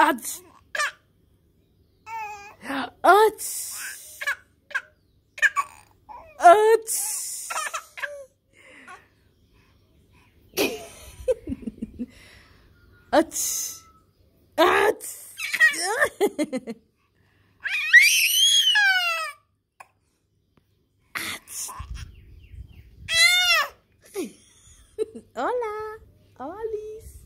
Uts. Uts. Uts. Uts. Uts. Hola, Olis.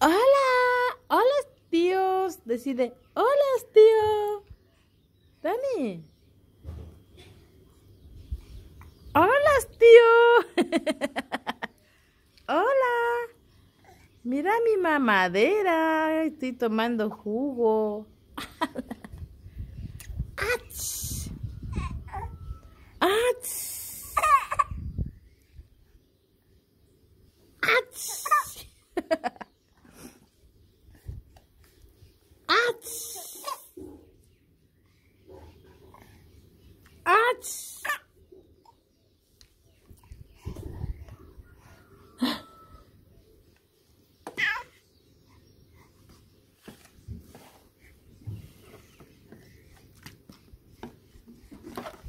Hola, hola tíos. Decide, hola tío. Dani. Hola tío. hola. Mira mi mamadera. Estoy tomando jugo. ¡Ach! ¡Ach!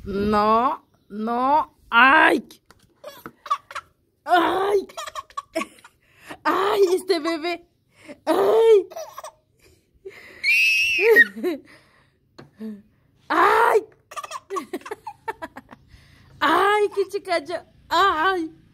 Não, não, ai ai ai este bebê ai ai ai que te ai